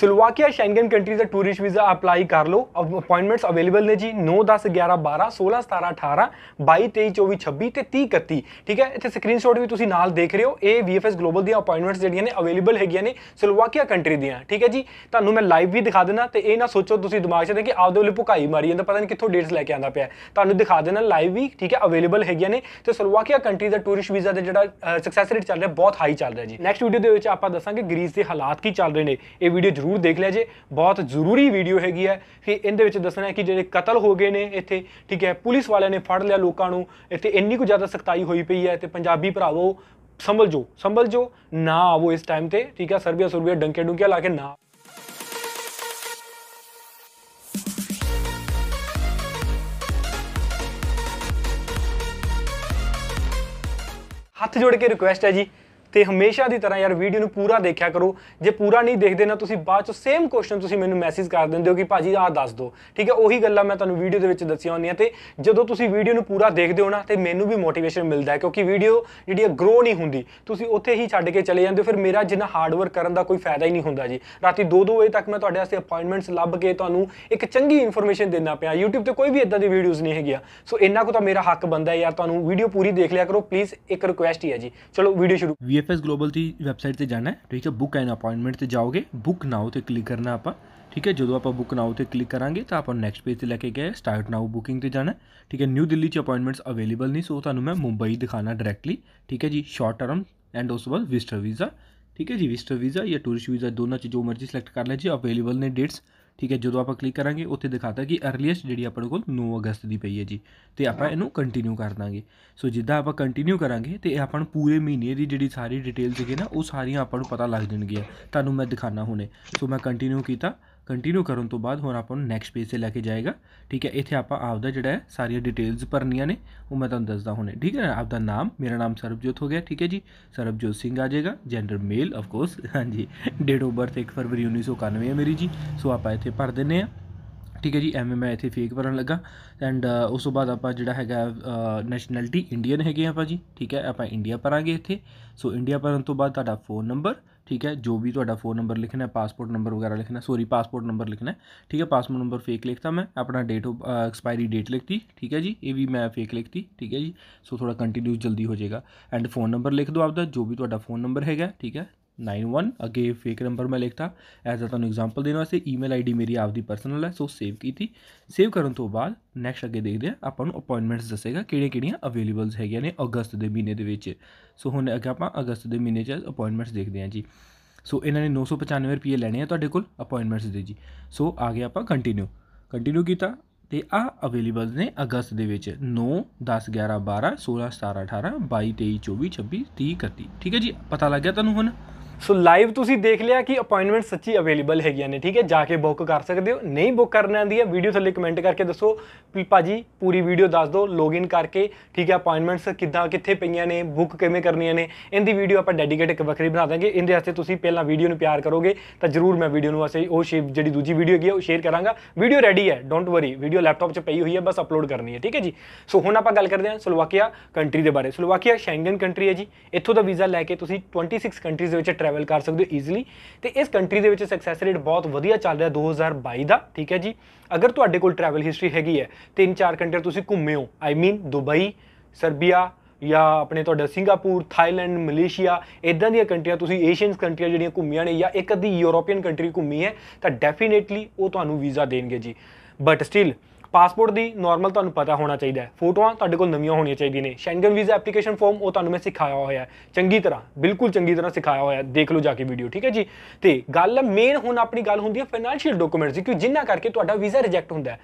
Slovakia Schengen country ਦਾ tourist visa apply ਕਰ ਲਓ ਅਪਾਇੰਟਮੈਂਟਸ ਅਵੇਲੇਬਲ ਨੇ ਜੀ 9 10 11 12 16 17 18 22 23 24 26 ਤੇ 30 31 ਠੀਕ ਹੈ ਇੱਥੇ ਸਕਰੀਨਸ਼ਾਟ ਵੀ ਤੁਸੀਂ ਨਾਲ ਦੇਖ ਰਹੇ ਹੋ ਇਹ VFS ਗਲੋਬਲ ਦੀਆਂ ਅਪਾਇੰਟਮੈਂਟਸ ਜਿਹੜੀਆਂ ਨੇ ਅਵੇਲੇਬਲ ਹੈਗੀਆਂ ਨੇ ਸਲੋਵਾਕੀਆ ਕੰਟਰੀ ਦੀਆਂ ਠੀਕ ਹੈ ਜੀ ਤੁਹਾਨੂੰ ਮੈਂ ਲਾਈਵ ਵੀ ਦਿਖਾ ਦੇਣਾ ਤੇ ਇਹ ਨਾ ਸੋਚੋ ਤੁਸੀਂ ਦਿਮਾਗ 'ਚ ਦੇ ਕਿ ਆਪਦੇ ਵੱਲ ਭੁਕਾਈ ਮਾਰੀ ਜਾਂਦਾ ਪਤਾ ਨਹੀਂ ਕਿੱਥੋਂ ਡੇਟਸ ਲੈ ਕੇ ਆਂਦਾ ਪਿਆ ਤੁਹਾਨੂੰ ਦਿਖਾ ਦੇਣਾ ਲਾਈਵ ਵੀ ਠੀਕ ਹੈ ਅਵੇਲੇਬਲ ਹੈਗੀਆਂ ਨੇ ਤੇ ਸਲੋਵਾਕੀਆ ਕੰਟਰੀ ਦਾ ਟੂਰਿਸਟ ਵੀਜ਼ਾ ਦੇ ਜਿਹੜਾ ਸਕਸੈਸ ਰੇਟ ਚੱਲ ਰਿਹਾ ਬਹੁਤ ਹਾਈ ਚੱਲ ਰਿਹਾ ਜੀ ਨੈਕਸਟ ਵੀਡੀਓ ਦੇ ਵਿੱਚ ਆਪਾਂ ਦੱਸਾਂਗੇ ਗ੍ਰੀਸ ਦੇ ਹਾਲਾਤ ਕੀ ਚੱਲ ਰਹੇ ਨੇ ਇਹ ਵੀਡੀਓ ਜ਼ਰੂਰ ਦੇਖ ਲਿਆ ਜੇ ਬਹੁਤ ਜ਼ਰੂਰੀ ਵੀਡੀਓ ਹੈਗੀ ਹੈ ਕਿ ਇਹਦੇ ਵਿੱਚ ਦੱਸਣਾ ਹੈ ਕਿ ਜਿਹੜੇ ਕਤਲ ਹੋ ਗਏ ਨੇ ਇੱਥੇ ਠੀਕ ਹੈ ਪੁਲਿਸ ਵਾਲਿਆਂ ਨੇ ਫੜ ਲਿਆ ਲੋਕਾਂ ਨੂੰ ਇੱਥੇ ਇੰਨੀ ਕੁ ਜ਼ਿਆਦਾ ਸਖਤਾਈ ਹੋਈ ਪਈ ਹੈ ਤੇ ਪੰਜਾਬੀ ਭਰਾਵੋ ਸੰਭਲ ਜੋ ਸੰਭਲ ਜੋ ਨਾ ਆਵੋ ਇਸ ਟਾਈਮ ਤੇ ਠੀਕ ਹੈ ਸਰਬੀਆ ਸਰਬੀਆ ਡੰਕੇ ਡੁੰਕੇ ਲਾ ਕੇ ਨਾ ਹੱਥ ਜੋੜ ਕੇ ਰਿਕੁਐਸਟ ਹੈ ਜੀ ਤੇ ਹਮੇਸ਼ਾ ਦੀ ਤਰ੍ਹਾਂ ਯਾਰ ਵੀਡੀਓ ਨੂੰ ਪੂਰਾ ਦੇਖਿਆ ਕਰੋ ਜੇ ਪੂਰਾ ਨਹੀਂ ਦੇਖਦੇ ਨਾ ਤੁਸੀਂ ਬਾਅਦ ਚ ਸੇਮ ਕੁਐਸਚਨ ਤੁਸੀਂ ਮੈਨੂੰ ਮੈਸੇਜ ਕਰ ਦਿੰਦੇ ਹੋ ਕਿ ਭਾਜੀ ਆਹ ਦੱਸ ਦਿਓ ਠੀਕ ਹੈ ਉਹੀ ਗੱਲਾਂ ਮੈਂ ਤੁਹਾਨੂੰ ਵੀਡੀਓ ਦੇ ਵਿੱਚ ਦੱਸੀਆਂ ਹੁੰਦੀਆਂ ਤੇ ਜਦੋਂ ਤੁਸੀਂ ਵੀਡੀਓ ਨੂੰ ਪੂਰਾ ਦੇਖਦੇ ਹੋ ਨਾ ਤੇ ਮੈਨੂੰ ਵੀ ਮੋਟੀਵੇਸ਼ਨ ਮਿਲਦਾ ਹੈ ਕਿਉਂਕਿ ਵੀਡੀਓ ਜਿਹੜੀ ਗਰੋ ਨਹੀਂ ਹੁੰਦੀ ਤੁਸੀਂ ਉੱਥੇ ਹੀ ਛੱਡ ਕੇ ਚਲੇ ਜਾਂਦੇ ਹੋ ਫਿਰ ਮੇਰਾ ਜਿੰਨਾ ਹਾਰਡ ਵਰਕ ਕਰਨ ਦਾ ਕੋਈ ਫਾਇਦਾ ਹੀ ਨਹੀਂ ਹੁੰਦਾ ਜੀ ਰਾਤੀ 2-2 ਵਜੇ ਤੱਕ ਮੈਂ ਤੁਹਾਡੇ ਵਾਸਤੇ ਅਪਾਇੰਟਮੈਂਟਸ ਲੱਭ ਕੇ ਤੁਹਾਨੂੰ ਇੱਕ ਚੰਗੀ ਇਨਫੋਰਮੇਸ਼ਨ ਦੇਣਾ ਪਿਆ YouTube ਤੇ ਕੋਈ ਵੀ ਇਦਾਂ ਦੀ ਵੀਡੀਓਜ਼ ਨਹੀਂ ਹੈਗੀਆਂ ਸੋ ਇੰਨਾ ਕੁ ਤਾਂ ਮੇਰਾ ਹੱਕ ਬੰਦਾ ਹੈ ਯਾਰ ਤੁਹਾਨੂੰ ਵੀਡੀਓ ਪੂਰੀ ਦੇਖ ਲਿਆ ਕਰੋ ਪਲੀਜ਼ ਇੱਕ ਰਿਕੁਐਸਟ ਹੀ ਹੈ ਜੀ ਚਲੋ ਵੀਡੀਓ ਸ਼ੁਰੂ ਐਫਐਸ ਗਲੋਬਲ ਦੀ ਵੈਬਸਾਈਟ ਤੇ ਜਾਣਾ ਹੈ ਠੀਕ ਹੈ ਬੁੱਕ ਐਨ ਅਪਾਇੰਟਮੈਂਟ ਤੇ ਜਾਓਗੇ ਬੁੱਕ ਨਾਓ ਤੇ ਕਲਿੱਕ ਕਰਨਾ ਆਪਾਂ ਠੀਕ ਹੈ ਜਦੋਂ ਆਪਾਂ ਬੁੱਕ ਨਾਓ ਤੇ ਕਲਿੱਕ ਕਰਾਂਗੇ ਤਾਂ ਆਪਾਂ ਨੈਕਸਟ ਪੇਜ ਤੇ ਲੈ ਕੇ ਗਏ ਸਟਾਰਟ ਨਾਓ ਬੁਕਿੰਗ ਤੇ ਜਾਣਾ ਠੀਕ ਹੈ ਨਿਊ ਦਿੱਲੀ ਚ ਅਪਾਇੰਟਮੈਂਟਸ ਅਵੇਲੇਬਲ ਨਹੀਂ ਸੋ ਤੁਹਾਨੂੰ ਮੈਂ ਮੁੰਬਈ ਦਿਖਾਣਾ ਡਾਇਰੈਕਟਲੀ ਠੀਕ ਹੈ ਜੀ ਸ਼ਾਰਟ ਟਰਮ ਐਂਡ ਉਸ ਤੋਂ ਬਾਅਦ ਵਿਜ਼ਟਰ ਵੀਜ਼ਾ ਠੀਕ ਹੈ ਜੀ ਵਿਜ਼ਟਰ ਵੀਜ਼ਾ ਜਾਂ ਟੂਰਿਸਟ ਵੀਜ਼ਾ ਦੋਨਾਂ ਚ ਜੋ ਮਰਜ਼ੀ ਸਿਲੈਕਟ ਕਰ ਲੈ ਜੀ ਅਵੇਲੇਬਲ ਨੇ ਡੇਟਸ ਠੀਕ ਹੈ ਜਦੋਂ ਆਪਾਂ ਕਲਿੱਕ ਕਰਾਂਗੇ ਉੱਥੇ ਦਿਖਾਤਾ ਕਿ अर्ਲੀਐਸਟ ਜਿਹੜੀ ਆਪਣੇ ਕੋਲ 9 ਅਗਸਤ ਦੀ ਪਈ ਹੈ ਜੀ ਤੇ ਆਪਾਂ ਇਹਨੂੰ ਕੰਟੀਨਿਊ ਕਰ ਦਾਂਗੇ ਸੋ ਜਿੱਦਾਂ ਆਪਾਂ ਕੰਟੀਨਿਊ ਕਰਾਂਗੇ ਤੇ ਇਹ ਆਪਾਂ ਨੂੰ ਪੂਰੇ ਮਹੀਨੇ ਦੀ ਜਿਹੜੀ ਸਾਰੀ ਡਿਟੇਲ ਜਿਹੜੀ ਨਾ ਉਹ ਸਾਰੀਆਂ ਆਪਾਂ ਨੂੰ ਪਤਾ ਲੱਗ ਜਾਣਗੀਆਂ ਤੁਹਾਨੂੰ ਮੈਂ ਦਿਖਾਣਾ ਹੁਣੇ ਸੋ ਮੈਂ ਕੰਟੀਨਿਊ ਕੀਤਾ ਕੰਟੀਨਿਊ ਕਰਨ ਤੋਂ ਬਾਅਦ ਹੁਣ ਆਪਾਂ ਨੂੰ ਨੈਕਸਟ ਪੇਜ ਤੇ ਲੈ ਕੇ ਜਾਏਗਾ ਠੀਕ ਹੈ ਇੱਥੇ ਆਪਾਂ ਆਪਦਾ ਜਿਹੜਾ ਹੈ ਸਾਰੀਆਂ ਡਿਟੇਲਸ ਭਰਨੀਆਂ ਨੇ ਉਹ ਮੈਂ ਤੁਹਾਨੂੰ ਦੱਸਦਾ ਹੁਣੇ ਠੀਕ ਹੈ ਆਪਦਾ ਨਾਮ ਮੇਰਾ ਨਾਮ ਸਰਬਜੋਤ ਹੋ ਗਿਆ ਠੀਕ ਹੈ ਜੀ ਸਰਬਜੋਤ ਸਿੰਘ ਆ ਜਾਏਗਾ ਜੈਂਡਰ ਮੇਲ ਆਫ ਕੋਰਸ ਹਾਂਜੀ ਡੇਟ ਆਫ ਬਰਥ 1 ਫਰਵਰੀ 1991 ਹੈ ਮੇਰੀ ਜੀ ਸੋ ਆਪਾਂ ਇੱਥੇ ਭਰ ਦਿੰਨੇ ਆ ਠੀਕ ਹੈ ਜੀ ਐਮ ਆਈ ਇੱਥੇ ਫੇਕ ਭਰਨ ਲੱਗਾ ਐਂਡ ਉਸ ਤੋਂ ਬਾਅਦ ਆਪਾਂ ਜਿਹੜਾ ਹੈਗਾ ਨੈਸ਼ਨੈਲਿਟੀ ਇੰਡੀਅਨ ਹੈਗੇ ਆ ਜੀ ਠੀਕ ਹੈ ਆਪਾਂ ਇੰਡੀਆ ਭਰਾਂਗੇ ਇੱਥੇ ਸੋ ਇੰਡੀਆ ਭਰਨ ਤੋਂ ਬਾਅਦ ਤੁਹਾਡਾ ਫੋਨ ਨੰਬਰ ਠੀਕ ਹੈ ਜੋ ਵੀ ਤੁਹਾਡਾ ਫੋਨ ਨੰਬਰ ਲਿਖਣਾ ਹੈ ਪਾਸਪੋਰਟ ਨੰਬਰ ਵਗੈਰਾ ਲਿਖਣਾ ਸੌਰੀ ਪਾਸਪੋਰਟ ਨੰਬਰ ਲਿਖਣਾ ਠੀਕ ਹੈ ਪਾਸਪੋਰਟ ਨੰਬਰ ਫੇਕ ਲਿਖਤਾ ਮੈਂ ਆਪਣਾ ਡੇਟ ਆਫ ਐਕਸਪਾਇਰੀ ਡੇਟ ਲਿਖਤੀ ਠੀਕ ਹੈ ਜੀ ਇਹ ਵੀ ਮੈਂ ਫੇਕ ਲਿਖਤੀ ਠੀਕ ਹੈ ਜੀ ਸੋ ਥੋੜਾ ਕੰਟੀਨਿਊ ਜਲਦੀ ਹੋ ਜਾਏਗਾ ਐਂਡ ਫੋਨ ਨੰਬਰ ਲਿਖ ਦਿਓ ਆਪਦਾ ਜੋ ਵੀ ਤੁਹਾਡਾ ਫੋਨ ਨੰਬਰ ਹੈਗਾ ਠੀਕ ਹੈ 91 ਅਗੇ ਫੇਕ ਨੰਬਰ ਮੈਂ ਲਿਖਤਾ ਐਸ ਆ ਤੁਹਾਨੂੰ ਐਗਜ਼ਾਮਪਲ ਦੇਣ ਵਾਸਤੇ ਈਮੇਲ ਆਈਡੀ ਮੇਰੀ ਆਪਦੀ ਪਰਸਨਲ ਹੈ ਸੋ ਸੇਵ ਕੀਤੀ ਸੇਵ ਕਰਨ ਤੋਂ ਬਾਅਦ ਨੈਕਸਟ ਅਗੇ ਦੇਖਦੇ ਆ ਆਪਾਂ ਨੂੰ ਅਪਾਇੰਟਮੈਂਟਸ ਦੱਸੇਗਾ ਕਿਹੜੀਆਂ ਕਿਹੜੀਆਂ ਅਵੇਲੇਬਲਸ ਹੈਗੀਆਂ ਨੇ ਅਗਸਤ ਦੇ ਮਹੀਨੇ ਦੇ ਵਿੱਚ ਸੋ ਹੁਣ ਅਗੇ ਆਪਾਂ ਅਗਸਤ ਦੇ ਮਹੀਨੇ 'ਚ ਅਪਾਇੰਟਮੈਂਟਸ ਦੇਖਦੇ ਆ ਜੀ ਸੋ ਇਹਨਾਂ ਨੇ 995 ਰੁਪਏ ਲੈਣੇ ਆ ਤੁਹਾਡੇ ਕੋਲ ਅਪਾਇੰਟਮੈਂਟਸ ਦੇ ਜੀ ਸੋ ਆ ਗਿਆ ਆਪਾਂ ਕੰਟੀਨਿਊ ਕੰਟੀਨਿਊ ਕੀਤਾ ਤੇ ਆ ਅਵੇਲੇਬਲ ਨੇ ਅਗਸਤ ਦੇ ਵਿੱਚ 9 10 11 12 16 17 18 22 23 24 26 30 31 ਠੀਕ ਹੈ ਜੀ ਪਤਾ ਲੱਗ ਗਿਆ ਤੁਹਾਨੂੰ ਹੁਣ ਸੋ ਲਾਈਵ ਤੁਸੀਂ ਦੇਖ ਲਿਆ ਕਿ ਅਪਾਇੰਟਮੈਂਟ ਸੱਚੀ ਅਵੇਲੇਬਲ ਹੈਗੀਆਂ ਨੇ ਠੀਕ ਹੈ ਜਾ ਕੇ ਬੁੱਕ ਕਰ ਸਕਦੇ ਹੋ ਨਹੀਂ ਬੁੱਕ ਕਰਨਾ ਆਂਦੀ ਹੈ ਵੀਡੀਓ ਥੱਲੇ ਕਮੈਂਟ ਕਰਕੇ ਦੱਸੋ ਭਾਜੀ ਪੂਰੀ ਵੀਡੀਓ ਦੱਸ ਦਿਓ ਲੌਗਇਨ ਕਰਕੇ ਠੀਕ ਹੈ ਅਪਾਇੰਟਮੈਂਟਸ ਕਿੱਦਾਂ ਕਿੱਥੇ ਪਈਆਂ ਨੇ ਬੁੱਕ ਕਿਵੇਂ ਕਰਨੀਆਂ ਨੇ ਇਹਦੀ ਵੀਡੀਓ ਆਪਾਂ ਡੈਡੀਕੇਟ ਇੱਕ ਵੱਖਰੀ ਬਣਾ ਦਾਂਗੇ ਇਹਦੇ ਵਾਸਤੇ ਤੁਸੀਂ ਪਹਿਲਾਂ ਵੀਡੀਓ ਨੂੰ ਪਿਆਰ ਕਰੋਗੇ ਤਾਂ ਜ਼ਰੂਰ ਮੈਂ ਵੀਡੀਓ ਨੂੰ ਵਾਸਤੇ ਉਹ ਸ਼ੇਪ ਜਿਹੜੀ ਦੂਜੀ ਵੀਡੀਓ ਹੈਗੀ ਉਹ ਸ਼ੇਅਰ ਕਰਾਂਗਾ ਵੀਡੀਓ ਰੈਡੀ ਹੈ ਡੋਂਟ ਵਰੀ ਵੀਡੀਓ ਲੈਪਟਾਪ 'ਚ ਪਈ ਹੋਈ ਹੈ ਬਸ ਅਪਲੋਡ ਕਰਨੀ ਹੈ ਠੀਕ ਹੈ ਜੀ ਸੋ ਹੁਣ ਆਪਾਂ ਗੱਲ ਕਰਦੇ ਹਾਂ ਸਲੋਵਾਕੀਆ ਕੰਟਰੀ ਦੇ ਬਾਰੇ ਸਲੋਵਾਕੀਆ ਸ਼ੈਂਗਨ ਕੰਟਰੀ ਹੈ ਜੀ ਇੱਥੋਂ ਦਾ ਵੀਜ਼ਾ ਲੈ ਕੇ ਤੁਸੀਂ 26 ਕੰਟਰੀਜ਼ ਦੇ ਵਿੱਚ ਟਰੈਵਲ ਕਰ ਸਕਦੇ ਹੋ ਈਜ਼ੀਲੀ ਤੇ ਇਸ ਕੰਟਰੀ ਦੇ ਵਿੱਚ ਸਕਸੈਸ ਰੇਟ ਬਹੁਤ ਵਧੀਆ ਚੱਲ ਰਿਹਾ 2022 ਦਾ ਠੀਕ ਹੈ ਜੀ ਅਗਰ ਤੁਹਾਡੇ ਕੋਲ ਟਰੈਵਲ ਹਿਸਟਰੀ ਹੈਗੀ ਹੈ ਤਿੰਨ ਚਾਰ ਕੰਟਰੀ ਤੁਸੀਂ ਘੁੰਮੇ ਹੋ ਆਈ ਮੀਨ ਦੁਬਈ ਸਰਬੀਆ ਜਾਂ ਆਪਣੇ ਤੁਹਾਡਾ ਸਿੰਗਾਪੁਰ ਥਾਈਲੈਂਡ ਮਲੇਸ਼ੀਆ ਇਦਾਂ ਦੀਆਂ ਕੰਟਰੀਆਂ ਤੁਸੀਂ ਏਸ਼ੀਅਨਸ ਕੰਟਰੀਆਂ ਜਿਹੜੀਆਂ ਘੁੰਮੀਆਂ ਨੇ ਜਾਂ ਇੱਕ ਅੱਧੀ ਯੂਰੋਪੀਅਨ ਕੰਟਰੀ ਘੁੰਮੀ ਹੈ ਤਾਂ ਡੈਫੀਨੇਟਲੀ ਉਹ ਤੁਹਾਨੂੰ ਵੀਜ਼ਾ ਦੇਣਗੇ ਜੀ ਬਟ ਸਟਿਲ ਪਾਸਪੋਰਟ ਦੀ ਨਾਰਮਲ ਤੁਹਾਨੂੰ ਪਤਾ ਹੋਣਾ ਚਾਹੀਦਾ ਹੈ ਫੋਟੋਆਂ ਤੁਹਾਡੇ ਕੋਲ ਨਵੀਆਂ ਹੋਣੀਆਂ ਚਾਹੀਦੀਆਂ ਨੇ ਸ਼ੈਂਗਨ ਵੀਜ਼ਾ ਐਪਲੀਕੇਸ਼ਨ ਫਾਰਮ ਉਹ ਤੁਹਾਨੂੰ ਮੈਂ ਸਿਖਾਇਆ ਹੋਇਆ ਹੈ ਚੰਗੀ ਤਰ੍ਹਾਂ ਬਿਲਕੁਲ ਚੰਗੀ ਤਰ੍ਹਾਂ ਸਿਖਾਇਆ ਹੋਇਆ ਹੈ ਦੇਖ ਲਓ ਜਾ ਕੇ ਵੀਡੀਓ ਠੀਕ ਹੈ ਜੀ ਤੇ ਗੱਲ ਮੇਨ ਹੁਣ ਆਪਣੀ ਗੱਲ ਹੁੰਦੀ ਹੈ ਫਾਈਨੈਂਸ਼ੀਅਲ ਡਾਕੂਮੈਂਟਸ ਦੀ ਕਿ ਜਿੰਨਾ ਕਰਕੇ ਤੁਹਾਡਾ ਵੀਜ਼ਾ ਰਿਜੈਕਟ ਹੁੰਦਾ ਹੈ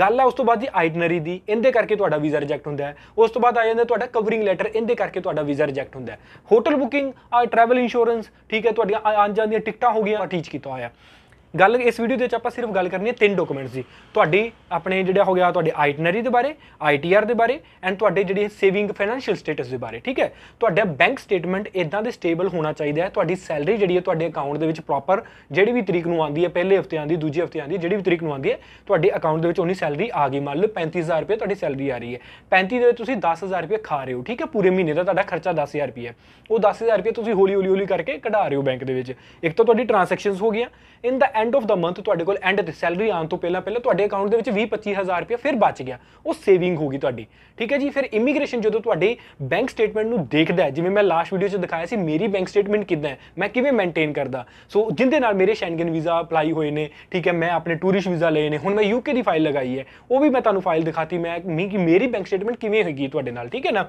ਗੱਲ ਹੈ ਉਸ ਤੋਂ ਬਾਅਦ ਦੀ ਆਈਟਨਰੀ ਦੀ ਇਹਦੇ ਕਰਕੇ ਤੁਹਾਡਾ ਵੀਜ਼ਾ ਰਿਜੈਕਟ ਹੁੰਦਾ ਹੈ ਉਸ ਤੋਂ ਬਾਅਦ ਆ ਜਾਂਦਾ ਤੁਹਾਡਾ ਕਵਰਿੰਗ ਲੈਟਰ ਇਹਦੇ ਕਰਕੇ ਤੁਹਾਡਾ ਵੀਜ਼ਾ ਰਿਜੈਕਟ ਹੁੰਦਾ ਹੈ ਹੋਟਲ ਬੁਕਿੰਗ ਆ ਟਰੈਵਲ ਇੰਸ਼ੋਰੈਂਸ ਠੀਕ ਹੈ ਤੁਹਾਡੀਆਂ ਆਂ ਜਾਂਦੀਆਂ ਟਿਕਟਾਂ ਹੋ ਗਈਆਂ ਟੀਚ ਕੀਤਾ ਹੋਇਆ ਗੱਲ ਇਸ ਵੀਡੀਓ ਦੇ ਵਿੱਚ ਆਪਾਂ ਸਿਰਫ ਗੱਲ ਕਰਨੀ ਹੈ ਤਿੰਨ ਡਾਕੂਮੈਂਟਸ ਦੀ ਤੁਹਾਡੀ ਆਪਣੇ ਜਿਹੜਾ ਹੋ ਗਿਆ ਤੁਹਾਡੇ ਆਈਟਨਰੀ ਦੇ ਬਾਰੇ ਆਈਟੀਆਰ ਦੇ ਬਾਰੇ ਐਂਡ ਤੁਹਾਡੇ ਜਿਹੜੀ ਸੇਵਿੰਗ ਫਾਈਨੈਂਸ਼ੀਅਲ ਸਟੇਟਸ ਦੇ ਬਾਰੇ ਠੀਕ ਹੈ ਤੁਹਾਡਾ ਬੈਂਕ ਸਟੇਟਮੈਂਟ ਇਦਾਂ ਦੇ ਸਟੇਬਲ ਹੋਣਾ ਚਾਹੀਦਾ ਹੈ ਤੁਹਾਡੀ ਸੈਲਰੀ ਜਿਹੜੀ ਹੈ ਤੁਹਾਡੇ ਅਕਾਊਂਟ ਦੇ ਵਿੱਚ ਪ੍ਰੋਪਰ ਜਿਹੜੀ ਵੀ ਤਰੀਕ ਨੂੰ ਆਉਂਦੀ ਹੈ ਪਹਿਲੇ ਹਫਤੇ ਆਉਂਦੀ ਦੂਜੇ ਹਫਤੇ ਆਉਂਦੀ ਜਿਹੜੀ ਵੀ ਤਰੀਕ ਨੂੰ ਆਉਂਦੀ ਹੈ ਤੁਹਾਡੇ ਅਕਾਊਂਟ ਦੇ ਵਿੱਚ ਉਨੀ ਸੈਲਰੀ ਆ ਗਈ ਮੰਨ ਲਓ 35000 ਰੁਪਏ ਤੁਹਾਡੀ ਸੈਲਰੀ ਆ ਰਹੀ ਹੈ 35 ਦੇ ਤੁਸੀਂ 10000 ਰੁਪਏ ਖਾ ਰਹੇ ਹੋ ਠੀਕ ਹੈ ਪੂਰੇ ਮਹੀਨੇ ਦਾ ਤੁਹਾਡਾ ਖਰਚਾ 10000 ਰੁਪਏ ਉਹ 10000 ਰੁਪਏ ਤੁਸੀਂ ਹੌਲੀ ਹੌਲੀ ਹੌਲੀ ਕਰਕੇ ਕਢਾ ਰਹੇ ਹੋ ਬੈਂਕ ਦੇ ਵਿੱਚ ਇੱਕ ਤਾਂ ਤੁਹਾਡੀ ਟ੍ਰਾਂਜੈਕਸ਼ਨਸ ਹੋ ਗਈਆਂ in the end of the month ਤੁਹਾਡੇ ਕੋਲ ਐਂਡ ਤੇ ਸੈਲਰੀ ਆਉਣ ਤੋਂ ਪਹਿਲਾਂ ਪਹਿਲਾਂ ਤੁਹਾਡੇ ਅਕਾਊਂਟ ਦੇ ਵਿੱਚ 20 25000 ਰੁਪਏ ਫਿਰ ਬਚ ਗਿਆ ਉਹ ਸੇਵਿੰਗ ਹੋ ਗਈ ਤੁਹਾਡੀ ਠੀਕ ਹੈ ਜੀ ਫਿਰ ਇਮੀਗ੍ਰੇਸ਼ਨ ਜਦੋਂ ਤੁਹਾਡੇ ਬੈਂਕ ਸਟੇਟਮੈਂਟ ਨੂੰ ਦੇਖਦਾ ਹੈ ਜਿਵੇਂ ਮੈਂ ਲਾਸਟ ਵੀਡੀਓ 'ਚ ਦਿਖਾਇਆ ਸੀ ਮੇਰੀ ਬੈਂਕ ਸਟੇਟਮੈਂਟ ਕਿਦਾਂ ਹੈ ਮੈਂ ਕਿਵੇਂ ਮੇਨਟੇਨ ਕਰਦਾ ਸੋ ਜਿੰਦੇ ਨਾਲ ਮੇਰੇ ਸ਼ੈਂਗਨ ਵੀਜ਼ਾ ਅਪਲਾਈ ਹੋਏ ਨੇ ਠੀਕ ਹੈ ਮੈਂ ਆਪਣੇ ਟੂਰਿਸਟ ਵੀਜ਼ਾ ਲਏ ਨੇ ਹੁਣ ਮੈਂ ਯੂਕੇ ਦੀ ਫਾਈਲ ਲਗਾਈ ਹੈ ਉਹ ਵੀ ਮੈਂ ਤੁਹਾਨੂੰ ਫਾਈਲ ਦਿਖਾਤੀ ਮੈਂ ਕਿ ਮੇਰੀ ਬੈਂਕ ਸਟੇਟਮੈਂਟ ਕਿਵੇਂ ਹੋਏਗੀ ਤੁਹਾਡੇ ਨਾਲ ਠੀਕ ਹੈ ਨਾ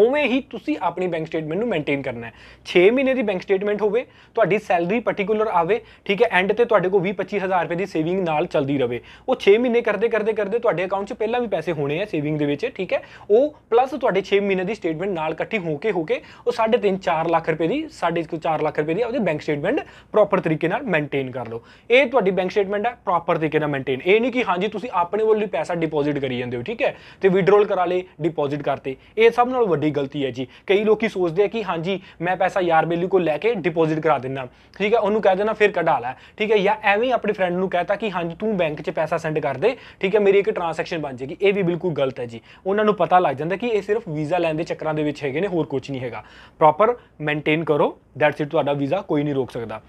ਉਵੇਂ ਹੀ ਤੁਸੀਂ ਆਪਣੀ ਬੈਂਕ ਸਟੇਟਮੈਂਟ ਨੂੰ ਮੇਨਟੇਨ ਕਰਨਾ ਹੈ 6 ਮਹੀਨੇ ਦੀ ਬੈਂਕ ਸਟੇਟਮੈਂਟ ਹੋਵੇ ਤੁਹਾਡੀ ਸੈਲਰੀ ਪਾਰਟਿਕੂਲਰ ਆਵੇ ਠੀਕ ਹੈ ਐਂਡ ਤੇ ਤੁਹਾਡੇ ਕੋਲ 20 25000 ਰੁਪਏ ਦੀ ਸੇਵਿੰਗ ਨਾਲ ਚਲਦੀ ਰਵੇ ਉਹ 6 ਮਹੀਨੇ ਕਰਦੇ ਕਰਦੇ ਕਰਦੇ ਤੁਹਾਡੇ ਅਕਾਊਂਟ 'ਚ ਪਹਿਲਾਂ ਵੀ ਪੈਸੇ ਹੋਣੇ ਆ ਸੇਵਿੰਗ ਦੇ ਵਿੱਚ ਠੀਕ ਹੈ ਉਹ ਪਲੱਸ ਤੁਹਾਡੇ 6 ਮਹੀਨੇ ਦੀ ਸਟੇਟਮੈਂਟ ਨਾਲ ਇਕੱਠੀ ਹੋ ਕੇ ਹੋ ਕੇ ਉਹ 3.5 4 ਲੱਖ ਰੁਪਏ ਦੀ 3.5 4 ਲੱਖ ਰੁਪਏ ਦੀ ਆਪਣੀ ਬੈਂਕ ਸਟੇਟਮੈਂਟ ਪ੍ਰੋਪਰ ਤਰੀਕੇ ਨਾਲ ਮੇਨਟੇਨ ਕਰ ਲਓ ਇਹ ਤੁਹਾਡੀ ਬੈਂਕ ਸਟੇਟਮੈਂਟ ਹੈ ਪ੍ਰੋਪਰ ਤਰੀਕੇ ਨਾਲ ਮੇਨਟੇਨ ਇਹ ਨਹੀਂ ਕਿ ਹਾਂਜੀ ਤੁਸੀਂ ਆਪਣੇ ਵੱਲੋਂ ਪੈਸਾ ਡਿਪੋਜ਼ਿਟ ਕਰੀ ਜਾਂਦੇ ਹੋ ਠੀਕ ਹੈ ਤੇ ਵਿਡਰੋਲ ਕਰਾ ਲੇ ਡਿਪੋਜ਼ਿਟ ਕਰਤੇ ਇਹ ਸਭ ਨਾਲ ਵੱਡੀ ਗਲਤੀ ਹੈ ਜੀ ਕਈ ਲੋਕੀ ਸੋਚਦੇ ਆ ਕਿ ਹਾਂਜੀ ਮੈਂ ਪੈਸਾ ਯਾਰ ਬੇਲੀ ਕੋਲ ਲੈ ਕੇ ਡਿਪੋਜ਼ਿਟ ਕਰਾ ਦਿੰਦਾ ਠੀਕ ਹੈ ਉਹਨੂੰ ਕਹਿ ਦੇਣਾ ਫਿਰ ਕਢਾ ਲੈ ਠੀਕ ਹੈ ਜਾਂ ਐਵੇਂ ਆਪਣੇ ਫਰੈਂਡ ਨੂੰ ਕਹਤਾ ਕਿ ਹਾਂਜੀ ਤੂੰ ਬੈਂਕ 'ਚ ਪੈਸਾ ਸੈਂਡ ਕਰ ਦੇ ਠੀਕ ਹੈ ਮੇਰੀ ਇੱਕ ਟ੍ਰਾਂਜੈਕਸ਼ਨ ਬਣ ਜਾਏਗੀ ਇਹ ਵੀ ਬਿਲਕੁਲ ਗਲਤ ਹੈ ਜੀ ਉਹਨਾਂ ਨੂੰ ਪਤਾ ਲੱਗ ਜਾਂਦਾ ਕਿ ਇਹ ਸਿਰਫ ਵੀਜ਼ਾ ਲੈਣ ਦੇ ਚੱਕਰਾਂ ਦੇ ਵਿੱਚ ਹੈਗੇ ਨੇ ਹੋਰ ਕੁਝ ਨਹੀਂ ਹੈਗਾ ਪ੍ਰੋਪਰ ਮੇਨਟੇਨ ਕਰੋ ਦੈਟਸ ਇਟ ਤੁਹਾਡਾ ਵੀਜ਼ਾ ਕੋਈ ਨਹੀਂ ਰੋਕ ਸਕਦਾ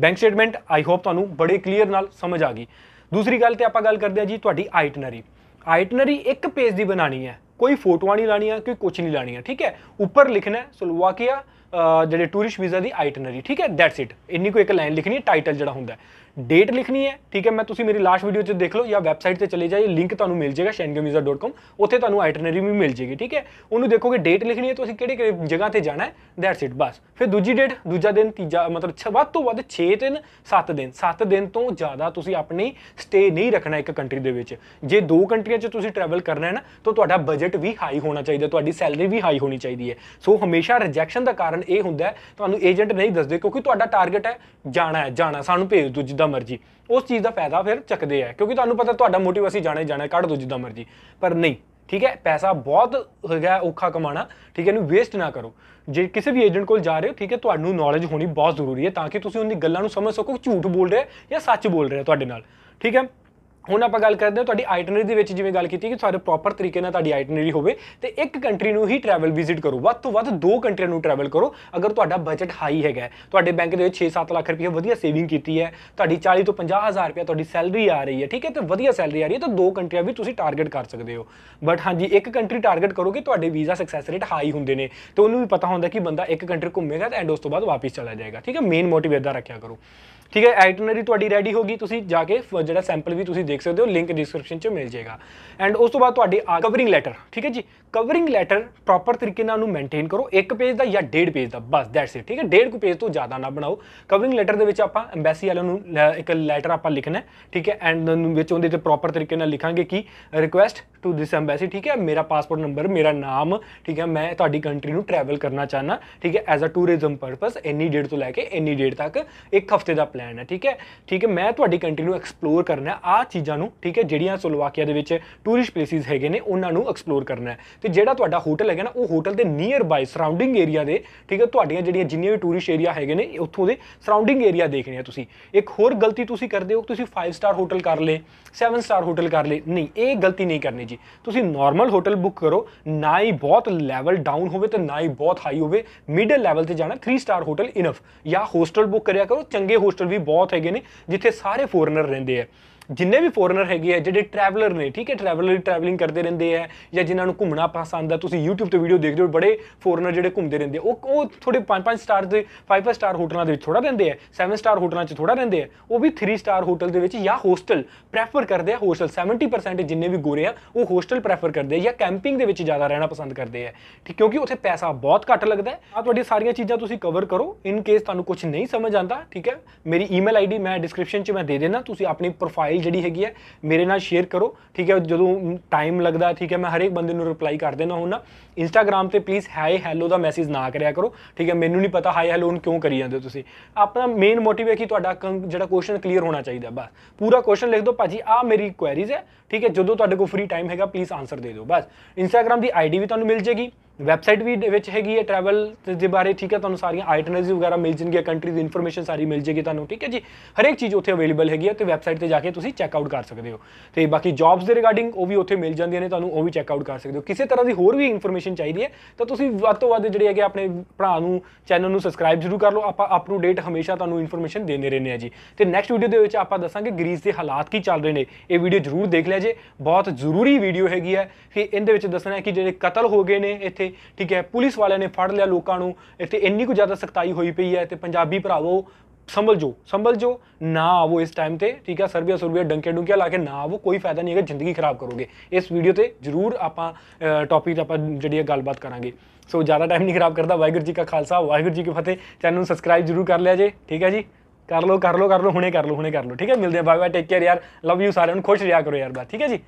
ਬੈਂਕ ਸਟੇਟਮੈਂਟ ਆਈ ਹੋਪ ਤੁਹਾਨੂੰ ਬੜੇ ਕਲੀਅਰ ਨਾਲ ਸਮਝ ਆ ਗਈ ਦੂਸਰੀ ਗੱਲ ਤੇ ਆਪਾਂ ਗੱਲ ਕਰਦੇ ਆ ਜੀ ਤੁਹਾਡੀ ਆਈਟਨਰੀ ਆਈਟਨਰੀ ਇੱਕ ਪੇਜ ਦੀ ਬਣਾਣੀ ਹੈ ਕੋਈ ਫੋਟੋਆਂ ਨਹੀਂ ਲਾਣੀਆਂ ਕਿ ਕੁਝ ਨਹੀਂ ਲਾਣੀਆਂ ਠੀਕ ਹੈ ਉੱਪਰ ਲਿਖਣਾ ਹੈ ਸਲੋਵਾਕੀਆ ਜਿਹੜੇ ਟੂਰਿਸਟ ਵੀਜ਼ਾ ਦੀ ਆਈਟਨਰੀ ਠੀਕ ਹੈ ਦੈਟਸ ਇਟ ਇੰਨੀ ਕੋ ਇੱਕ ਲਾਈਨ ਲਿਖਣੀ ਹੈ ਟਾਈਟਲ ਜਿਹੜਾ ਹੁੰਦਾ ਹੈ ਡੇਟ ਲਿਖਣੀ ਹੈ ਠੀਕ ਹੈ ਮੈਂ ਤੁਸੀਂ ਮੇਰੀ ਲਾਸਟ ਵੀਡੀਓ 'ਚ ਦੇਖ ਲਓ ਜਾਂ ਵੈਬਸਾਈਟ ਤੇ ਚਲੇ ਜਾਈਏ ਲਿੰਕ ਤੁਹਾਨੂੰ ਮਿਲ ਜਾਏਗਾ shengamiza.com ਉੱਥੇ ਤੁਹਾਨੂੰ ਆਈਟਨਰੀ ਵੀ ਮਿਲ ਜਾਏਗੀ ਠੀਕ ਹੈ ਉਹਨੂੰ ਦੇਖੋਗੇ ਡੇਟ ਲਿਖਣੀ ਹੈ ਤੁਸੀਂ ਕਿਹੜੇ ਕਿਹੜੇ ਜਗ੍ਹਾ ਤੇ ਜਾਣਾ ਹੈ ਦੈਟਸ ਇਟ ਬਸ ਫਿਰ ਦੂਜੀ ਡੇਟ ਦੂਜਾ ਦਿਨ ਤੀਜਾ ਮਤਲਬ ਵੱਧ ਤੋਂ ਵੱਧ 6 ਦਿਨ 7 ਦਿਨ 7 ਦਿਨ ਤੋਂ ਜ਼ਿਆਦਾ ਤੁਸੀਂ ਆਪਣੀ ਸਟੇ ਨਹੀਂ ਰੱਖਣਾ ਇੱਕ ਕੰਟਰੀ ਦੇ ਵਿੱਚ ਜੇ ਦੋ ਕੰਟਰੀਆਂ 'ਚ ਤੁਸੀਂ ਟਰੈਵਲ ਕਰਨਾ ਹੈ ਨਾ ਤਾਂ ਤੁਹਾਡਾ ਬਜਟ ਵੀ ਹਾਈ ਹੋਣਾ ਚਾਹੀਦਾ ਤੁਹਾਡੀ ਸੈਲਰੀ ਵੀ ਹਾਈ ਹੋਣੀ ਚਾਹੀਦੀ ਹੈ ਸੋ ਹਮੇਸ਼ਾ ਰਿਜੈਕਸ਼ਨ ਦਾ ਕਾਰਨ ਇਹ ਹੁੰਦਾ ਹੈ ਤੁਹਾਨੂੰ ਏਜੰਟ ਨਹੀਂ ਦੱਸਦੇ ਕਿਉਂਕਿ ਤੁਹਾਡਾ ਟਾਰਗੇਟ ਹੈ ਜਾਣਾ ਹੈ ਜਾਣਾ ਸਾਨੂੰ ਭੇਜ ਜਿੱਦ ਜਿੱਦਾਂ ਮਰਜ਼ੀ ਉਸ ਚੀਜ਼ ਦਾ ਫਾਇਦਾ ਫਿਰ ਚੱਕਦੇ ਆ ਕਿਉਂਕਿ ਤੁਹਾਨੂੰ ਪਤਾ ਤੁਹਾਡਾ ਮੋਟਿਵ ਅਸੀਂ ਜਾਣੇ ਜਾਣੇ ਕੱਢ ਦੋ ਜਿੱਦਾਂ ਮਰਜ਼ੀ ਪਰ ਨਹੀਂ ਠੀਕ ਹੈ ਪੈਸਾ ਬਹੁਤ ਹੈਗਾ ਔਖਾ ਕਮਾਣਾ ਠੀਕ ਹੈ ਇਹਨੂੰ ਵੇਸਟ ਨਾ ਕਰੋ ਜੇ ਕਿਸੇ ਵੀ ਏਜੰਟ ਕੋਲ ਜਾ ਰਹੇ ਹੋ ਠੀਕ ਹੈ ਤੁਹਾਨੂੰ ਨੌਲੇਜ ਹੋਣੀ ਬਹੁਤ ਜ਼ਰੂਰੀ ਹੈ ਤਾਂ ਕਿ ਤੁਸੀਂ ਉਹਨਾਂ ਦੀ ਗੱਲਾਂ ਨੂੰ ਸਮਝ ਸਕੋ ਝੂਠ ਬੋਲ ਰਿਹਾ ਜਾਂ ਸੱਚ ਬੋਲ ਰਿਹਾ ਤੁਹਾਡੇ ਨਾਲ ਠੀਕ ਹੈ ਹੁਣ ਆਪਾਂ ਗੱਲ ਕਰਦੇ ਹਾਂ ਤੁਹਾਡੀ ਆਈਟਨਰੀ ਦੇ ਵਿੱਚ ਜਿਵੇਂ ਗੱਲ ਕੀਤੀ ਕਿ ਤੁਹਾਡੇ ਪ੍ਰੋਪਰ ਤਰੀਕੇ ਨਾਲ ਤੁਹਾਡੀ ਆਈਟਨਰੀ ਹੋਵੇ ਤੇ ਇੱਕ ਕੰਟਰੀ ਨੂੰ ਹੀ ਟਰੈਵਲ ਵਿਜ਼ਿਟ ਕਰੋ ਵੱਧ ਤੋਂ ਵੱਧ ਦੋ ਕੰਟਰੀਆਂ ਨੂੰ ਟਰੈਵਲ ਕਰੋ ਅਗਰ ਤੁਹਾਡਾ ਬਜਟ ਹਾਈ ਹੈਗਾ ਤੁਹਾਡੇ ਬੈਂਕ ਦੇ ਵਿੱਚ 6-7 ਲੱਖ ਰੁਪਏ ਵਧੀਆ ਸੇਵਿੰਗ ਕੀਤੀ ਹੈ ਤੁਹਾਡੀ 40 ਤੋਂ 50 ਹਜ਼ਾਰ ਰੁਪਏ ਤੁਹਾਡੀ ਸੈਲਰੀ ਆ ਰਹੀ ਹੈ ਠੀਕ ਹੈ ਤੇ ਵਧੀਆ ਸੈਲਰੀ ਆ ਰਹੀ ਹੈ ਤਾਂ ਦੋ ਕੰਟਰੀਆਂ ਵੀ ਤੁਸੀਂ ਟਾਰਗੇਟ ਕਰ ਸਕਦੇ ਹੋ ਬਟ ਹਾਂਜੀ ਇੱਕ ਕੰਟਰੀ ਟਾਰਗੇਟ ਕਰੋਗੇ ਤੁਹਾਡੇ ਵੀਜ਼ਾ ਸਕਸੈਸ ਰੇਟ ਹਾਈ ਹੁੰਦੇ ਨੇ ਤੇ ਉਹਨੂੰ ਵੀ ਪਤਾ ਹੁੰਦਾ ਕਿ ਬੰਦਾ ਇੱਕ ਕੰਟਰੀ ਘੁੰਮੇਗਾ ਤੇ ਐਂਡ ਉਸ ਤੋਂ ਬਾਅਦ ਵਾਪਸ ਚਲਾ ਜਾਏਗਾ ਠੀਕ ਹੈ ਮੇਨ ਮੋਟਿਵ ਇਹਦਾ ਰੱਖਿਆ ਕਰੋ ਠੀਕ ਹੈ ਆਈਟਨਰੀ ਤੁਹਾਡੀ ਰੈਡੀ ਹੋ ਗਈ ਤੁਸੀਂ ਜਾ ਕੇ ਜਿਹੜਾ ਸੈਂਪਲ ਵੀ ਤੁਸੀਂ ਦੇਖ ਸਕਦੇ ਹੋ ਲਿੰਕ ਡਿਸਕ੍ਰਿਪਸ਼ਨ 'ਚ ਮਿਲ ਜਾਏਗਾ ਐਂਡ ਉਸ ਤੋਂ ਬਾਅਦ ਤੁਹਾਡੇ ਕਵਰਿੰਗ ਲੈਟਰ ਠੀਕ ਹੈ ਜੀ ਕਵਰਿੰਗ ਲੈਟਰ ਪ੍ਰੋਪਰ ਤਰੀਕੇ ਨਾਲ ਉਹਨੂੰ ਮੇਨਟੇਨ ਕਰੋ ਇੱਕ ਪੇਜ ਦਾ ਜਾਂ ਡੇਢ ਪੇਜ ਦਾ ਬਸ ਦੈਟਸ ਇਟ ਠੀਕ ਹੈ ਡੇਢ ਕੁ ਪੇਜ ਤੋਂ ਜ਼ਿਆਦਾ ਨਾ ਬਣਾਓ ਕਵਰਿੰਗ ਲੈਟਰ ਦੇ ਵਿੱਚ ਆਪਾਂ ਐਮਬੈਸੀ ਵਾਲਿਆਂ ਨੂੰ ਇੱਕ ਲੈਟਰ ਆਪਾਂ ਲਿਖਣਾ ਠੀਕ ਹੈ ਐਂਡ ਵਿੱਚ ਉਹਦੇ ਤੇ ਪ੍ਰੋਪਰ ਤਰੀਕੇ ਨਾਲ ਲਿਖਾਂਗੇ ਕਿ ਰਿਕੁਐਸਟ ਟੂ ਦਿਸ ਐਮਬੈਸੀ ਠੀਕ ਹੈ ਮੇਰਾ ਪਾਸਪੋਰਟ ਨੰਬਰ ਮੇਰਾ ਨਾਮ ਠੀਕ ਹੈ ਮੈਂ ਤੁਹਾਡੀ ਕੰਟਰੀ ਨੂੰ ਟਰੈਵਲ ਕਰਨਾ ਚਾਹਨਾ ਠੀਕ ਹੈ as a tourism purpose any date ਤੋਂ ਲੈ ਕੇ ਐਨੀ ਡੇਟ ਤੱਕ ਇੱਕ ਹਫਤੇ ਦਾ ਲੈਣ ਹੈ ਠੀਕ ਹੈ ਠੀਕ ਹੈ ਮੈਂ ਤੁਹਾਡੀ ਕੰਟਰੀ ਨੂੰ ਐਕਸਪਲੋਰ ਕਰਨਾ ਆ ਚੀਜ਼ਾਂ ਨੂੰ ਠੀਕ ਹੈ ਜਿਹੜੀਆਂ ਸਲੋਵਾਕੀਆ ਦੇ ਵਿੱਚ ਟੂਰਿਸਟ ਪਲੇਸਿਸ ਹੈਗੇ ਨੇ ਉਹਨਾਂ ਨੂੰ ਐਕਸਪਲੋਰ ਕਰਨਾ ਹੈ ਤੇ ਜਿਹੜਾ ਤੁਹਾਡਾ ਹੋਟਲ ਹੈਗਾ ਨਾ ਉਹ ਹੋਟਲ ਦੇ ਨੀਅਰ ਬਾਈ ਸਰਾਊਂਡਿੰਗ ਏਰੀਆ ਦੇ ਠੀਕ ਹੈ ਤੁਹਾਡੀਆਂ ਜਿਹੜੀਆਂ ਜਿੰਨੀਆਂ ਵੀ ਟੂਰਿਸਟ ਏਰੀਆ ਹੈਗੇ ਨੇ ਉੱਥੋਂ ਦੇ ਸਰਾਊਂਡਿੰਗ ਏਰੀਆ ਦੇਖਣੇ ਆ ਤੁਸੀਂ ਇੱਕ ਹੋਰ ਗਲਤੀ ਤੁਸੀਂ ਕਰਦੇ ਹੋ ਤੁਸੀਂ 5 ਸਟਾਰ ਹੋਟਲ ਕਰ ਲੇ 7 ਸਟਾਰ ਹੋਟਲ ਕਰ ਲੇ ਨਹੀਂ ਇਹ ਗਲਤੀ ਨਹੀਂ ਕਰਨੀ ਜੀ ਤੁਸੀਂ ਨਾਰਮਲ ਹੋਟਲ ਬੁੱਕ ਕਰੋ ਨਾ ਹੀ ਬਹੁਤ ਲੈਵਲ ਡਾਊਨ ਹੋਵੇ ਤੇ ਨਾ ਹੀ ਬਹੁਤ ਹਾਈ ਹੋਵੇ ਮਿਡਲ ਲੈਵਲ ਤੇ ਜਾਣਾ 3 ਸਟਾਰ ਹੋਟਲ ਇਨਫ ਜਾਂ ਹੋਸਟਲ ਬੁੱਕ ਕਰਿਆ ਕਰੋ ਚੰਗੇ ਹੋਸਟਲ ਵੀ ਬਹੁਤ ਹੈਗੇ ਨੇ ਜਿੱਥੇ ਸਾਰੇ ਫੋਰਨਰ ਰਹਿੰਦੇ ਆ ਜਿੰਨੇ ਵੀ ਫੋਰਨਰ ਹੈਗੇ ਆ ਜਿਹੜੇ ਟਰੈਵਲਰ ਨੇ ਠੀਕ ਹੈ ਟਰੈਵਲਰ ਟਰੈਵਲਿੰਗ ਕਰਦੇ ਰਹਿੰਦੇ ਆ ਜਾਂ ਜਿਨ੍ਹਾਂ ਨੂੰ ਘੁੰਮਣਾ ਪਸੰਦ ਆ ਤੁਸੀਂ YouTube ਤੇ ਵੀਡੀਓ ਦੇਖਦੇ ਹੋ ਬੜੇ ਫੋਰਨਰ ਜਿਹੜੇ ਘੁੰਮਦੇ ਰਹਿੰਦੇ ਉਹ ਉਹ ਥੋੜੇ 5-5 ਸਟਾਰ ਦੇ 5-5 ਸਟਾਰ ਹੋਟਲਾਂ ਦੇ ਵਿੱਚ ਥੋੜਾ ਰਹਿੰਦੇ ਆ 7 ਸਟਾਰ ਹੋਟਲਾਂ 'ਚ ਥੋੜਾ ਰਹਿੰਦੇ ਆ ਉਹ ਵੀ 3 ਸਟਾਰ ਹੋਟਲ ਦੇ ਵਿੱਚ ਜਾਂ ਹੋਸਟਲ ਪ੍ਰੈਫਰ ਕਰਦੇ ਆ ਹੋਸਟਲ 70% ਜਿੰਨੇ ਵੀ ਗੋਰੇ ਆ ਉਹ ਹੋਸਟਲ ਪ੍ਰੈਫਰ ਕਰਦੇ ਆ ਜਾਂ ਕੈਂਪਿੰਗ ਦੇ ਵਿੱਚ ਜ਼ਿਆਦਾ ਰਹਿਣਾ ਪਸੰਦ ਕਰਦੇ ਆ ਠੀਕ ਕਿਉਂਕਿ ਉੱਥੇ ਪੈਸਾ ਬਹੁਤ ਘੱਟ ਲੱਗਦਾ ਆ ਤੁਹਾਡੀ ਸਾਰੀਆਂ ਚੀਜ਼ਾਂ ਤੁਸੀਂ ਕਵਰ ਕਰੋ ਇਨ ਕੇਸ ਤੁਹਾਨੂੰ ਕੁਝ ਨਹੀਂ ਸਮਝ ਆਂਦਾ ਠੀਕ ਹੈ ਮੇਰੀ ਈਮੇਲ ਆਈਡੀ ਮੈਂ ਡਿਸਕ੍ਰਿਪਸ਼ਨ 'ਚ ਮੈਂ ਦੇ ਦੇਣਾ ਤੁਸੀਂ ਆਪਣੀ ਪ੍ਰੋਫਾਈਲ ਜਿਹੜੀ ਹੈਗੀ ਹੈ ਮੇਰੇ ਨਾਲ ਸ਼ੇਅਰ ਕਰੋ ਠੀਕ ਹੈ ਜਦੋਂ ਟਾਈਮ ਲੱਗਦਾ ਠੀਕ ਹੈ ਮੈਂ ਹਰੇਕ ਬੰਦੇ ਨੂੰ ਰਿਪਲਾਈ ਕਰ ਦੇਣਾ ਹੁੰਦਾ ਇੰਸਟਾਗ੍ਰam ਤੇ ਪਲੀਜ਼ ਹਾਈ ਹੈਲੋ ਦਾ ਮੈਸੇਜ ਨਾ ਕਰਿਆ ਕਰੋ ਠੀਕ ਹੈ ਮੈਨੂੰ ਨਹੀਂ ਪਤਾ ਹਾਈ ਹੈਲੋ ਨੂੰ ਕਿਉਂ ਕਰੀ ਜਾਂਦੇ ਤੁਸੀਂ ਆਪਣਾ ਮੇਨ ਮੋਟਿਵ ਹੈ ਕਿ ਤੁਹਾਡਾ ਜਿਹੜਾ ਕੁਐਸਚਨ ਕਲੀਅਰ ਹੋਣਾ ਚਾਹੀਦਾ ਬਸ ਪੂਰਾ ਕੁਐਸਚਨ ਲਿਖ ਦਿਓ ਭਾਜੀ ਆ ਮੇਰੀ ਕੁਐਰੀਜ਼ ਹੈ ਠੀਕ ਹੈ ਜਦੋਂ ਤੁਹਾਡੇ ਕੋਲ ਫ੍ਰੀ ਟਾਈਮ ਹੈਗਾ ਪਲੀਜ਼ ਆਨਸਰ ਦੇ ਦਿਓ ਬਸ ਇੰਸਟਾਗ੍ਰam ਦੀ ਆਈਡੀ ਵੀ ਤੁਹਾਨੂੰ ਮਿਲ ਜੇਗੀ ਵੈਬਸਾਈਟ ਵੀ ਵਿੱਚ ਹੈਗੀ ਹੈ ਟਰੈਵਲ ਦੇ ਬਾਰੇ ਠੀਕ ਹੈ ਤੁਹਾਨੂੰ ਸਾਰੀਆਂ ਆਈਟਨਰੀਜ਼ ਵਗੈਰਾ ਮਿਲ ਜਣਗੀਆਂ ਕੰਟਰੀਜ਼ ਦੀ ਇਨਫੋਰਮੇਸ਼ਨ ਸਾਰੀ ਮਿਲ ਜੇਗੀ ਤੁਹਾਨੂੰ ਠੀਕ ਹੈ ਜੀ ਹਰ ਇੱਕ ਚੀਜ਼ ਉੱਥੇ ਅਵੇਲੇਬਲ ਹੈਗੀ ਹੈ ਤੇ ਵੈਬਸਾਈਟ ਤੇ ਜਾ ਕੇ ਤੁਸੀਂ ਚੈੱਕ ਆਊਟ ਕਰ ਸਕਦੇ ਹੋ ਤੇ ਬਾਕੀ ਜੌਬਸ ਦੇ ਰਿਗਾਰਡਿੰਗ ਉਹ ਵੀ ਉੱਥੇ ਮਿਲ ਜਾਂਦੀਆਂ ਨੇ ਤੁਹਾਨੂੰ ਉਹ ਵੀ ਚੈੱਕ ਆਊਟ ਕਰ ਸਕਦੇ ਹੋ ਕਿਸੇ ਤਰ੍ਹਾਂ ਦੀ ਹੋਰ ਵੀ ਇਨਫੋਰਮੇਸ਼ਨ ਚਾਹੀਦੀ ਹੈ ਤਾਂ ਤੁਸੀਂ ਵੱਧ ਤੋਂ ਵੱਧ ਜਿਹੜੇ ਹੈਗੇ ਆਪਣੇ ਭਰਾ ਨੂੰ ਚੈਨਲ ਨੂੰ ਸਬਸਕ੍ਰਾਈਬ ਜ਼ਰੂਰ ਕਰ ਲਓ ਆਪਾਂ ਅਪ ਟੂ ਡੇਟ ਹਮੇਸ਼ਾ ਤੁਹਾਨੂੰ ਇਨਫੋਰਮੇਸ਼ਨ ਦਿੰਦੇ ਰਹਿੰਦੇ ਆ ਜੀ ਤੇ ਨੈਕਸਟ ਵੀਡੀਓ ਦੇ ਵਿੱਚ ਆਪਾਂ ਦੱਸਾਂਗੇ ਗ੍ਰੀਸ ਦੇ ਹਾਲਾਤ ਕੀ ਚੱਲ ਰਹੇ ਨੇ ਇਹ ਵੀਡੀਓ ਜ਼ਰੂਰ ਦੇਖ ਲਿਆ ਜੇ ਬਹੁਤ ਜ਼ਰੂਰੀ ਵੀਡੀਓ ਹੈਗੀ ਹੈ ਫਿਰ ਇਹਦੇ ਵਿੱਚ ਦੱਸਣਾ ਹੈ ਕਿ ਜਿਹੜੇ ਕਤਲ ਹੋ ਗਏ ਨੇ ਇੱਥੇ ਇੱਥੇ ਠੀਕ ਹੈ ਪੁਲਿਸ ਵਾਲਿਆਂ ਨੇ ਫੜ ਲਿਆ ਲੋਕਾਂ ਨੂੰ ਇੱਥੇ ਇੰਨੀ ਕੁ ਜ਼ਿਆਦਾ ਸਖਤਾਈ ਹੋਈ ਪਈ ਹੈ ਤੇ ਪੰਜਾਬੀ ਭਰਾਵੋ ਸੰਭਲ ਜੋ ਸੰਭਲ ਜੋ ਨਾ ਆਵੋ ਇਸ ਟਾਈਮ ਤੇ ਠੀਕ ਹੈ ਸਰਬੀਆ ਸਰਬੀਆ ਡੰਕੇ ਡੁੰਕੇ ਲਾ ਕੇ ਨਾ ਆਵੋ ਕੋਈ ਫਾਇਦਾ ਨਹੀਂ ਹੈਗਾ ਜ਼ਿੰਦਗੀ ਖਰਾਬ ਕਰੋਗੇ ਇਸ ਵੀਡੀਓ ਤੇ ਜ਼ਰੂਰ ਆਪਾਂ ਟੌਪਿਕ ਤੇ ਆਪਾਂ ਜਿਹੜੀ ਗੱਲਬਾਤ ਕਰਾਂਗੇ ਸੋ ਜ਼ਿਆਦਾ ਟਾਈਮ ਨਹੀਂ ਖਰਾਬ ਕਰਦਾ ਵਾਹਿਗੁਰੂ ਜੀ ਕਾ ਖਾਲਸਾ ਵਾਹਿਗੁਰੂ ਜੀ ਕੀ ਫਤਿਹ ਚੈਨਲ ਨੂੰ ਸਬਸਕ੍ਰਾਈਬ ਜ਼ਰੂਰ ਕਰ ਲਿਆ ਜੇ ਠੀਕ ਹੈ ਜੀ ਕਰ ਲਓ ਕਰ ਲਓ ਕਰ ਲਓ ਹੁਣੇ ਕਰ ਲਓ ਹੁਣੇ ਕਰ ਲਓ ਠੀਕ ਹੈ ਮਿਲਦੇ ਆ ਬਾਏ ਬਾਏ ਟੇਕ ਕੇਅਰ ਯਾਰ ਲਵ ਯੂ ਸਾਰਿਆਂ ਨੂੰ ਖੁਸ਼ ਰਿਹਾ ਕਰੋ ਯਾਰ ਬਾ ਠੀਕ ਹੈ ਜੀ